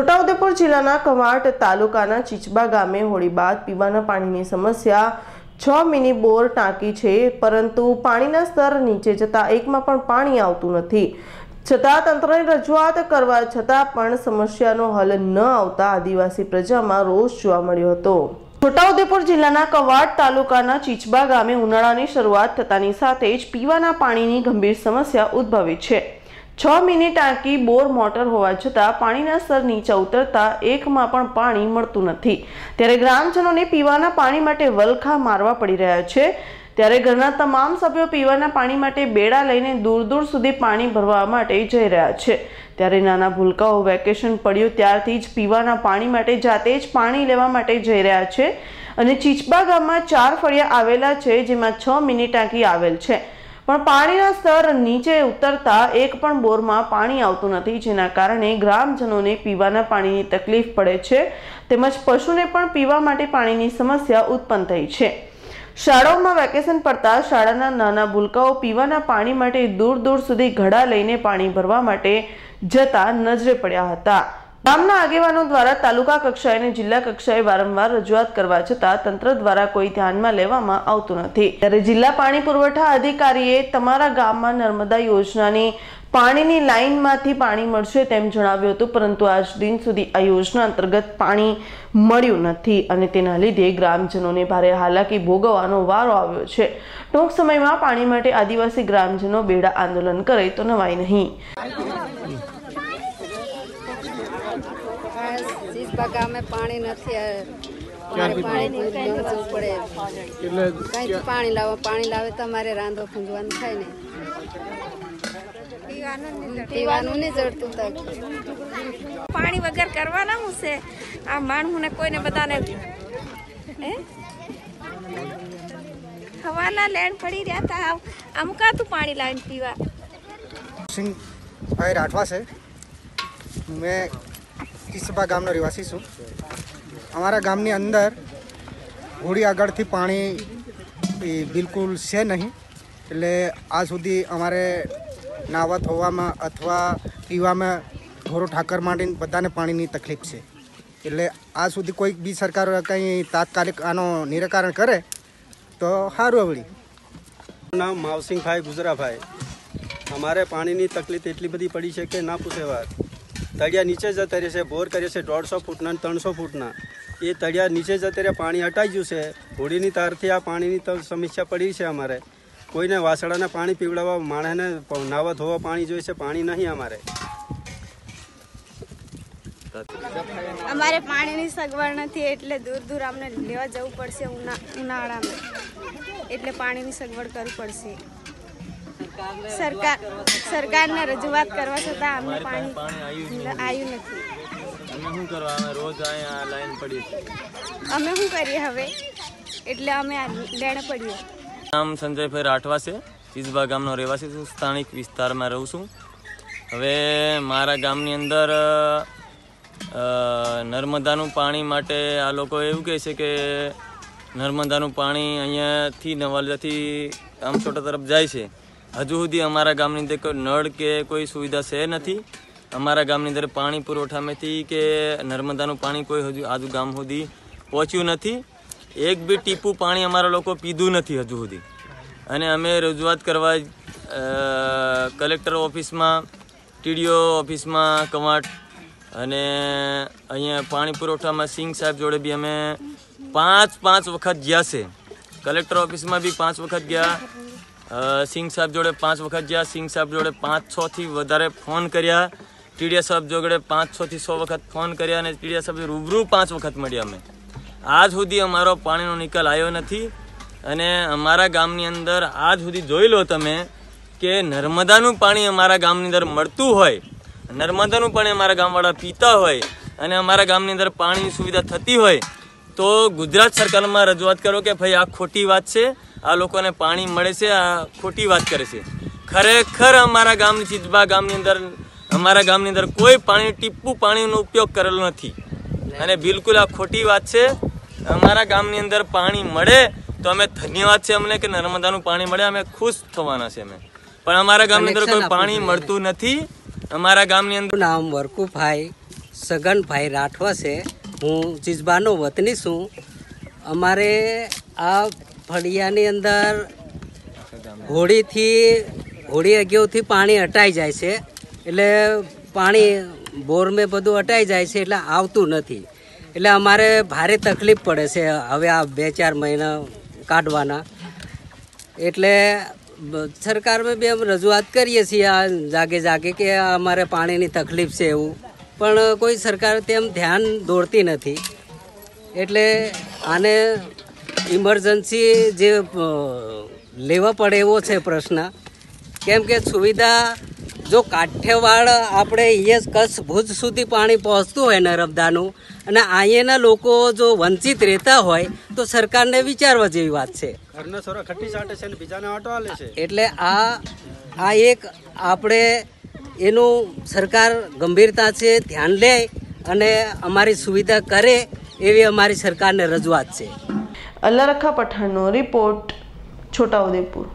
છોટાઉદેપુર જિલ્લાના કવાટ તાલુકાના ચીચબા ગામે હોળી બાદ પીવાના પાણીની સમસ્યા છ મિની બોર ટાંકી છે પરંતુ પાણીના સ્તર નીચે જતાં એકમાં પણ પાણી આવતું નથી છતાં તંત્રની રજૂઆત કરવા છતાં પણ સમસ્યાનો હલ ન આવતા આદિવાસી પ્રજામાં રોષ જોવા મળ્યો હતો છોટાઉદેપુર જિલ્લાના કવાડ તાલુકાના ચીચબા ગામે ઉનાળાની શરૂઆત થતાની સાથે જ પીવાના પાણીની ગંભીર સમસ્યા ઉદ્ભવી છે છ મિનિટ ટાંકી બોર મોટર હોવા છતાં પાણીના સ્તર નીચા ઉતરતા એકમાં પણ પાણી મળતું નથી ત્યારે ગ્રામજનોને પીવાના પાણી માટે વલખા મારવા પડી રહ્યા છે ત્યારે ઘરના તમામ સભ્યો પીવાના પાણી માટે બેડા લઈને દૂર દૂર સુધી પાણી ભરવા માટે જઈ રહ્યા છે ત્યારે નાના ભૂલકાઓ વેકેશન પડ્યું ત્યારથી જ પીવાના પાણી માટે જાતે જ પાણી લેવા માટે જઈ રહ્યા છે અને ચીચબા ગામમાં ચાર ફળિયા આવેલા છે જેમાં છ મિનિટ ટાંકી આવેલ છે પણ પાણીના સ્તર નીચે ઉતરતા એક પણ બોરમાં પાણી આવતું નથી જેના કારણે ગ્રામજનોને પીવાના પાણીની તકલીફ પડે છે તેમજ પશુને પણ પીવા માટે પાણીની સમસ્યા ઉત્પન્ન થઈ છે શાળાઓમાં વેકેશન પડતા શાળાના નાના ભૂલકાઓ પીવાના પાણી માટે દૂર દૂર સુધી ઘડા લઈને પાણી ભરવા માટે જતા નજરે પડ્યા હતા ગામના આગેવાનો દ્વારા તાલુકા કક્ષાએ અને જિલ્લા કક્ષાએ વારંવાર રજૂઆત કરવા છતાં તંત્ર દ્વારા કોઈ ધ્યાનમાં લેવામાં આવતું નથી ત્યારે જિલ્લા પાણી પુરવઠા અધિકારીએ તમારા ગામમાં નર્મદા યોજનાની પાણીની લાઇનમાંથી પાણી મળશે તેમ જણાવ્યું હતું પરંતુ આજ દિન સુધી આ યોજના અંતર્ગત પાણી મળ્યું નથી અને તેના લીધે ગ્રામજનોને ભારે હાલાકી ભોગવવાનો વારો આવ્યો છે ટૂંક સમયમાં પાણી માટે આદિવાસી ગ્રામજનો બેડા આંદોલન કરે તો નવાય નહીં સીસબા ગામે પાણી નથી પાણી લાવો પાણી લાવે તો રાંધો ખૂંજવાનું થાય ને પીવાનું નહીં જડતું પાણી વગર કરવાના હું છે આ માણું ને કોઈને બધાને હવાના લેણ પડી રહ્યા હતા અમકાતું પાણી લાવીને પીવા રાઠવા છે મેં કિસબા ગામનો રહેવાસી છું અમારા ગામની અંદર હોળી આગળથી પાણી બિલકુલ છે નહીં એટલે આ સુધી અમારે નાવા ધોવામાં અથવા પીવામાં ઢોરો ઠાકર માટે બધાને પાણીની તકલીફ છે એટલે આ સુધી કોઈ બી સરકાર કંઈ તાત્કાલિક આનો નિરાકરણ કરે તો સારું આવડી નામ માવસિંગભાઈ ગુજરાભાઈ અમારે પાણીની તકલીફ એટલી બધી પડી છે કે ના પૂછે વાત તળિયા નીચે જતા રહેશે બોર કરીએ છે દોઢસો ફૂટના અને ત્રણસો ફૂટના એ તળિયા નીચે જતા રહે પાણી હટાઈ ગયું છે હોળીની તારથી આ પાણીની સમસ્યા પડી છે અમારે કોઈને વાસળાને પાણી પીવડાવવા માણસને નાવા ધોવા પાણી જોઈશે પાણી નહીં અમારે અમારે પાણીની સગવડ નથી એટલે દૂર દૂર અમને લેવા જવું પડશે ઉનાળામાં એટલે પાણીની સગવડ કરવી પડશે સરકારને રજૂઆત કરવા છતાં અમને પાણી આવ્યું નથી અમે શું કરવા અમે રોજ અહીંયા લાઈન પડી અમે શું કરીએ હવે એટલે અમે લેણે પડીએ નામ સંજયભાઈ રાઠવા છે ચીજબા ગામનો રહેવાસી છું સ્થાનિક વિસ્તારમાં રહું છું હવે મારા ગામની અંદર નર્મદાનું પાણી માટે આ લોકો એવું કહે છે કે નર્મદાનું પાણી અહીંયાથી નવાલિયાથી છોટા તરફ જાય છે હજુ સુધી અમારા ગામની અંદર કોઈ નળ કે કોઈ સુવિધા છે નથી અમારા ગામની અંદર પાણી પુરવઠામાંથી કે નર્મદાનું પાણી કોઈ હજુ આજુ ગામ સુધી પહોંચ્યું નથી એક બી ટીપું પાણી અમારા લોકો પીધું નથી હજુ સુધી અને અમે રજૂઆત કરવા કલેક્ટર ઓફિસમાં ટીડીઓ ઓફિસમાં કમાટ અને અહીંયા પાણી પુરવઠામાં સિંહ સાહેબ જોડે બી અમે પાંચ પાંચ વખત ગયા છે કલેક્ટર ઓફિસમાં બી પાંચ વખત ગયા સિંગ સાહેબ જોડે પાંચ વખત ગયા સિંગ સાહેબ જોડે પાંચ છથી વધારે ફોન કર્યા ટીડીયા સાહેબ જોડે પાંચ છથી સો વખત ફોન કર્યા અને ટીડીયા સાહેબ રૂબરૂ પાંચ વખત મળ્યા અમે આજ સુધી અમારો પાણીનો નિકાલ આવ્યો નથી અને અમારા ગામની અંદર આજ સુધી જોઈ લો તમે કે નર્મદાનું પાણી અમારા ગામની અંદર મળતું હોય નર્મદાનું પાણી અમારા ગામવાળા પીતા હોય અને અમારા ગામની અંદર પાણીની સુવિધા થતી હોય તો ગુજરાત સરકારમાં રજૂઆત કરો કે ભાઈ આ ખોટી વાત છે આ લોકોને પાણી મળે છે આ ખોટી વાત કરે છે ખરેખર અમારા ગામની ચિદબા ગામની અંદર અમારા ગામની અંદર કોઈ પાણી ટીપું પાણીનો ઉપયોગ કરેલો નથી અને બિલકુલ આ ખોટી વાત છે અમારા ગામની અંદર પાણી મળે તો અમે ધન્યવાદ છે અમને કે નર્મદાનું પાણી મળે અમે ખુશ થવાના છે અમે પણ અમારા ગામની અંદર કોઈ પાણી મળતું નથી અમારા ગામની અંદર નામ વરકુભાઈ સગનભાઈ રાઠવા છે હું ચિજબાનો વતની છું અમારે આ ફળિયાની અંદર હોળીથી હોળી અગિયોથી પાણી અટાઈ જાય છે એટલે પાણી બોરમે બધું અટાઈ જાય છે એટલે આવતું નથી એટલે અમારે ભારે તકલીફ પડે છે હવે આ બે ચાર મહિના કાઢવાના એટલે સરકારમાં બી અમે રજૂઆત કરીએ છીએ આ જાગે જાગે કે અમારે પાણીની તકલીફ છે એવું પણ કોઈ સરકાર તેમ ધ્યાન દોડતી નથી એટલે આને ઇમરજન્સી જે લેવા પડે એવો છે પ્રશ્ન કેમ કે સુવિધા જો કાઠિયાવાડ આપણે અહીંયા કચ્છ ભુજ સુધી પાણી પહોંચતું હોય નર્મદાનું અને અહીંયાના લોકો જો વંચિત રહેતા હોય તો સરકારને વિચારવા જેવી વાત છે એટલે આ આ એક આપણે એનું સરકાર ગંભીરતા છે ધ્યાન લે અને અમારી સુવિધા કરે એવી અમારી સરકારને રજૂઆત છે અલ્લારખા પઠાણનો રિપોર્ટ છોટાઉદેપુર